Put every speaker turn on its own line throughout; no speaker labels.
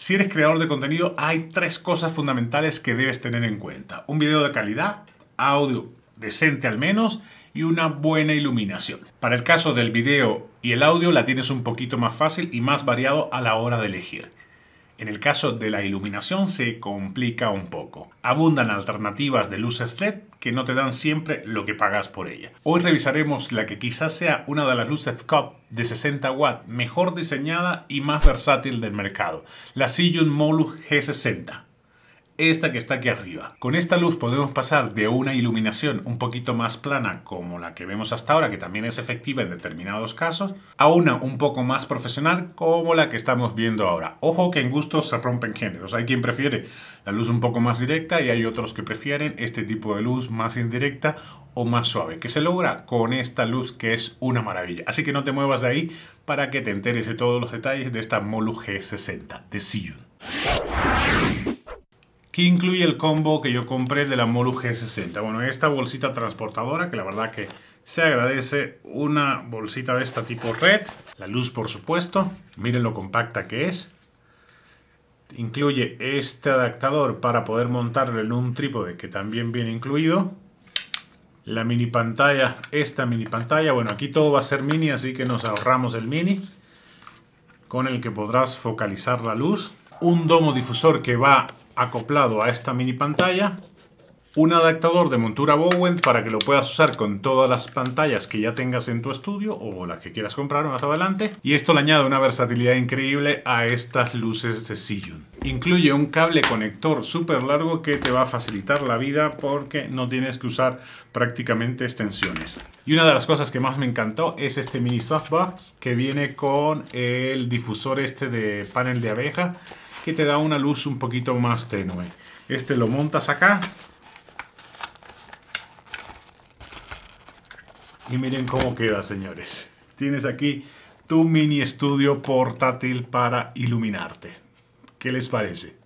Si eres creador de contenido, hay tres cosas fundamentales que debes tener en cuenta. Un video de calidad, audio decente al menos y una buena iluminación. Para el caso del video y el audio la tienes un poquito más fácil y más variado a la hora de elegir. En el caso de la iluminación se complica un poco. Abundan alternativas de luces LED que no te dan siempre lo que pagas por ella. Hoy revisaremos la que quizás sea una de las luces COP de 60 w mejor diseñada y más versátil del mercado, la Sijun Molu G60 esta que está aquí arriba. Con esta luz podemos pasar de una iluminación un poquito más plana como la que vemos hasta ahora, que también es efectiva en determinados casos, a una un poco más profesional como la que estamos viendo ahora. Ojo que en gustos se rompen géneros. Hay quien prefiere la luz un poco más directa y hay otros que prefieren este tipo de luz más indirecta o más suave, que se logra con esta luz que es una maravilla. Así que no te muevas de ahí para que te enteres de todos los detalles de esta Molu G60 de Siyun incluye el combo que yo compré de la MOLU G60. Bueno, esta bolsita transportadora, que la verdad que se agradece una bolsita de este tipo red. La luz, por supuesto. Miren lo compacta que es. Incluye este adaptador para poder montarlo en un trípode que también viene incluido. La mini pantalla, esta mini pantalla. Bueno, aquí todo va a ser mini, así que nos ahorramos el mini. Con el que podrás focalizar la luz. Un domo difusor que va acoplado a esta mini pantalla un adaptador de montura Bowen para que lo puedas usar con todas las pantallas que ya tengas en tu estudio o las que quieras comprar más adelante. Y esto le añade una versatilidad increíble a estas luces de sillón. Incluye un cable conector súper largo que te va a facilitar la vida porque no tienes que usar prácticamente extensiones. Y una de las cosas que más me encantó es este mini softbox que viene con el difusor este de panel de abeja que te da una luz un poquito más tenue. Este lo montas acá. Y miren cómo queda, señores. Tienes aquí tu mini estudio portátil para iluminarte. ¿Qué les parece?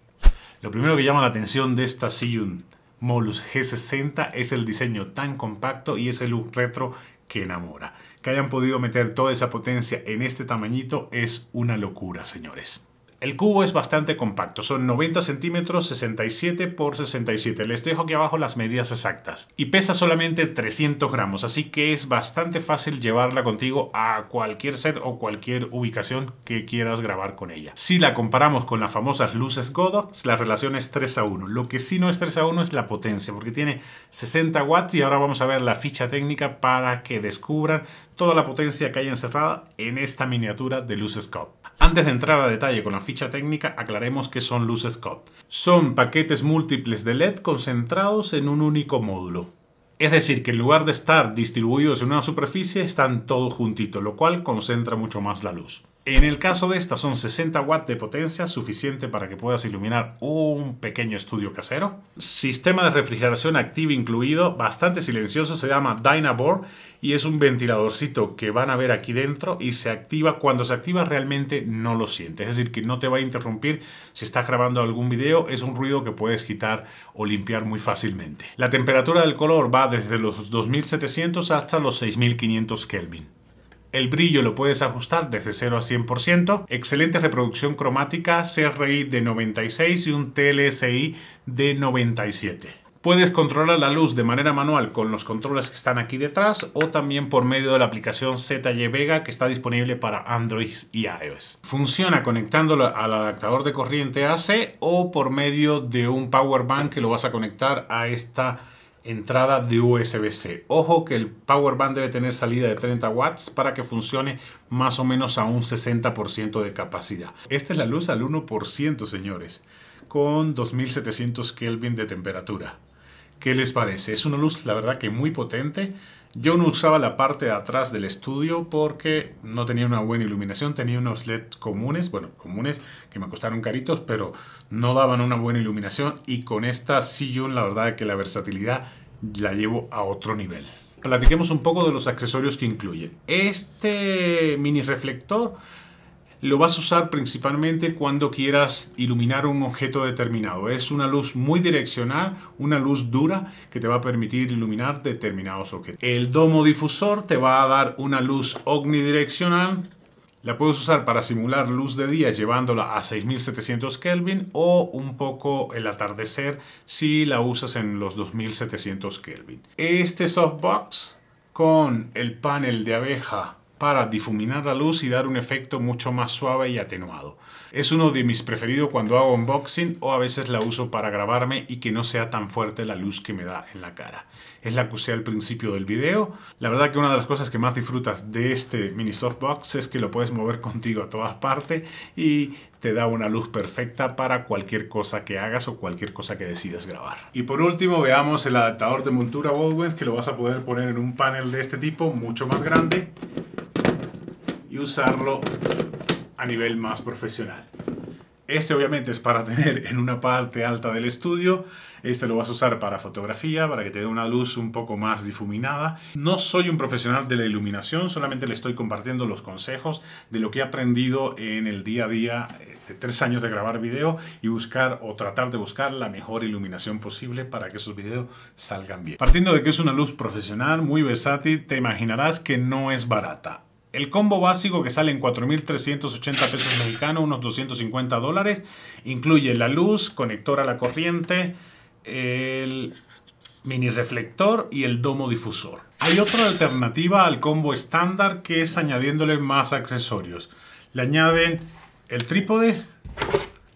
Lo primero que llama la atención de esta Siyun Molus G60 es el diseño tan compacto y ese look retro que enamora. Que hayan podido meter toda esa potencia en este tamañito es una locura, señores. El cubo es bastante compacto, son 90 centímetros 67 por 67. Les dejo aquí abajo las medidas exactas. Y pesa solamente 300 gramos, así que es bastante fácil llevarla contigo a cualquier set o cualquier ubicación que quieras grabar con ella. Si la comparamos con las famosas luces Godot, la relación es 3 a 1. Lo que sí no es 3 a 1 es la potencia, porque tiene 60 watts y ahora vamos a ver la ficha técnica para que descubran toda la potencia que hay encerrada en esta miniatura de luces Scott. Antes de entrar a detalle con la ficha técnica, aclaremos qué son luces Scott. Son paquetes múltiples de LED concentrados en un único módulo. Es decir, que en lugar de estar distribuidos en una superficie, están todos juntitos, lo cual concentra mucho más la luz. En el caso de esta son 60 watts de potencia, suficiente para que puedas iluminar un pequeño estudio casero. Sistema de refrigeración activo incluido, bastante silencioso, se llama Dynabore y es un ventiladorcito que van a ver aquí dentro y se activa. Cuando se activa realmente no lo sientes, es decir, que no te va a interrumpir si estás grabando algún video, es un ruido que puedes quitar o limpiar muy fácilmente. La temperatura del color va desde los 2700 hasta los 6500 Kelvin. El brillo lo puedes ajustar desde 0 a 100%. Excelente reproducción cromática, CRI de 96 y un TLSI de 97. Puedes controlar la luz de manera manual con los controles que están aquí detrás o también por medio de la aplicación ZY Vega que está disponible para Android y iOS. Funciona conectándolo al adaptador de corriente AC o por medio de un power bank que lo vas a conectar a esta entrada de USB-C. Ojo que el power bank debe tener salida de 30 watts para que funcione más o menos a un 60% de capacidad. Esta es la luz al 1%, señores, con 2700 Kelvin de temperatura. ¿Qué les parece? Es una luz, la verdad, que muy potente. Yo no usaba la parte de atrás del estudio porque no tenía una buena iluminación, tenía unos LEDs comunes, bueno, comunes que me costaron caritos, pero no daban una buena iluminación y con esta Sillon la verdad que la versatilidad la llevo a otro nivel. Platiquemos un poco de los accesorios que incluye. Este mini reflector lo vas a usar principalmente cuando quieras iluminar un objeto determinado. Es una luz muy direccional, una luz dura que te va a permitir iluminar determinados objetos. El domo difusor te va a dar una luz omnidireccional. La puedes usar para simular luz de día llevándola a 6700 Kelvin o un poco el atardecer si la usas en los 2700 Kelvin. Este softbox con el panel de abeja para difuminar la luz y dar un efecto mucho más suave y atenuado. Es uno de mis preferidos cuando hago unboxing o a veces la uso para grabarme y que no sea tan fuerte la luz que me da en la cara. Es la que usé al principio del video. La verdad que una de las cosas que más disfrutas de este mini softbox es que lo puedes mover contigo a todas partes y te da una luz perfecta para cualquier cosa que hagas o cualquier cosa que decidas grabar. Y por último veamos el adaptador de montura Baldwin que lo vas a poder poner en un panel de este tipo mucho más grande y usarlo a nivel más profesional. Este obviamente es para tener en una parte alta del estudio. Este lo vas a usar para fotografía, para que te dé una luz un poco más difuminada. No soy un profesional de la iluminación, solamente le estoy compartiendo los consejos de lo que he aprendido en el día a día eh, de tres años de grabar video y buscar o tratar de buscar la mejor iluminación posible para que esos videos salgan bien. Partiendo de que es una luz profesional, muy versátil, te imaginarás que no es barata el combo básico que sale en 4.380 pesos mexicanos, unos 250 dólares, incluye la luz, conector a la corriente, el mini reflector y el domo difusor. Hay otra alternativa al combo estándar que es añadiéndole más accesorios. Le añaden el trípode,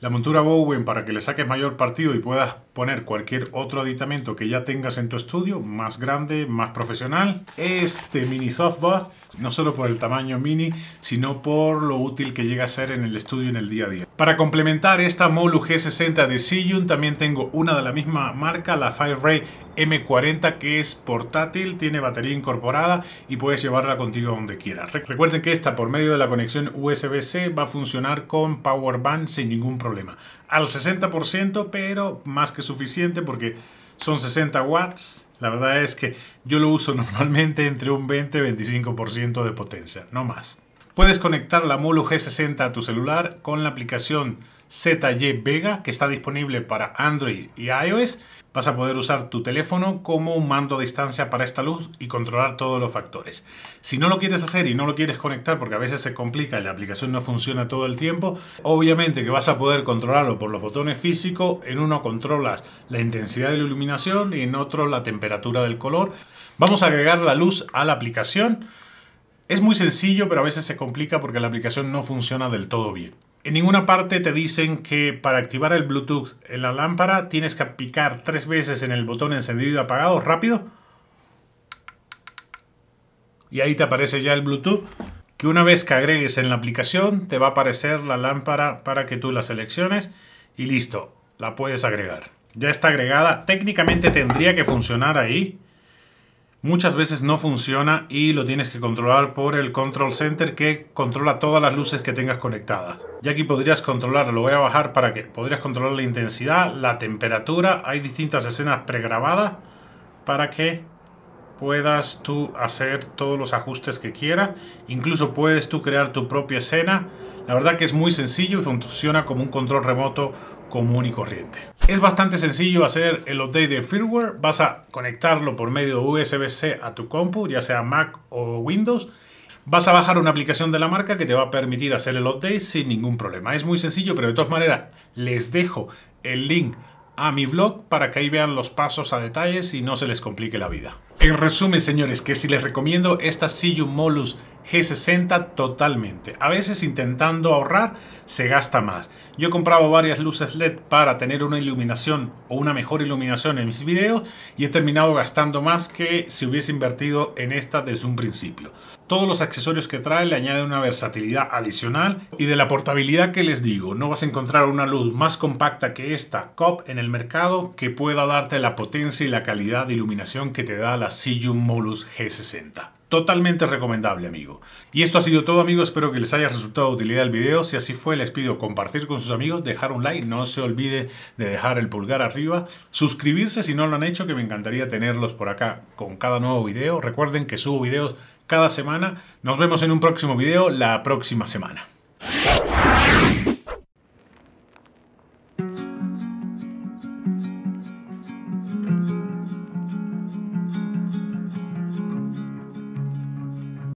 la montura Bowen para que le saques mayor partido y puedas poner cualquier otro aditamento que ya tengas en tu estudio, más grande, más profesional. Este mini softbox, no solo por el tamaño mini, sino por lo útil que llega a ser en el estudio en el día a día. Para complementar esta Molu G60 de Siyun, también tengo una de la misma marca, la FireRay M40 que es portátil, tiene batería incorporada y puedes llevarla contigo donde quieras. Recuerden que esta por medio de la conexión USB-C va a funcionar con Power Band sin ningún problema. Al 60% pero más que suficiente porque son 60 watts. La verdad es que yo lo uso normalmente entre un 20 y 25% de potencia, no más. Puedes conectar la MOLU G60 a tu celular con la aplicación ZY Vega, que está disponible para Android y iOS, vas a poder usar tu teléfono como un mando a distancia para esta luz y controlar todos los factores. Si no lo quieres hacer y no lo quieres conectar porque a veces se complica y la aplicación no funciona todo el tiempo, obviamente que vas a poder controlarlo por los botones físicos, en uno controlas la intensidad de la iluminación y en otro la temperatura del color. Vamos a agregar la luz a la aplicación. Es muy sencillo, pero a veces se complica porque la aplicación no funciona del todo bien. En ninguna parte te dicen que para activar el Bluetooth en la lámpara tienes que picar tres veces en el botón encendido y apagado rápido. Y ahí te aparece ya el Bluetooth, que una vez que agregues en la aplicación te va a aparecer la lámpara para que tú la selecciones y listo, la puedes agregar. Ya está agregada, técnicamente tendría que funcionar ahí muchas veces no funciona y lo tienes que controlar por el control center que controla todas las luces que tengas conectadas. Y aquí podrías controlar, lo voy a bajar para que podrías controlar la intensidad, la temperatura, hay distintas escenas pregrabadas para que puedas tú hacer todos los ajustes que quieras. Incluso puedes tú crear tu propia escena. La verdad que es muy sencillo y funciona como un control remoto común y corriente. Es bastante sencillo hacer el update de firmware. Vas a conectarlo por medio USB-C a tu compu, ya sea Mac o Windows. Vas a bajar una aplicación de la marca que te va a permitir hacer el update sin ningún problema. Es muy sencillo, pero de todas maneras les dejo el link a mi blog para que ahí vean los pasos a detalles y no se les complique la vida. En resumen, señores, que si les recomiendo esta Sillum Molus G60 totalmente. A veces intentando ahorrar se gasta más. Yo he comprado varias luces LED para tener una iluminación o una mejor iluminación en mis videos y he terminado gastando más que si hubiese invertido en esta desde un principio. Todos los accesorios que trae le añaden una versatilidad adicional y de la portabilidad que les digo, no vas a encontrar una luz más compacta que esta COP en el mercado que pueda darte la potencia y la calidad de iluminación que te da la Silium Molus G60. Totalmente recomendable, amigo. Y esto ha sido todo, amigo Espero que les haya resultado utilidad el video. Si así fue, les pido compartir con sus amigos, dejar un like. No se olvide de dejar el pulgar arriba. Suscribirse si no lo han hecho, que me encantaría tenerlos por acá con cada nuevo video. Recuerden que subo videos cada semana. Nos vemos en un próximo video la próxima semana.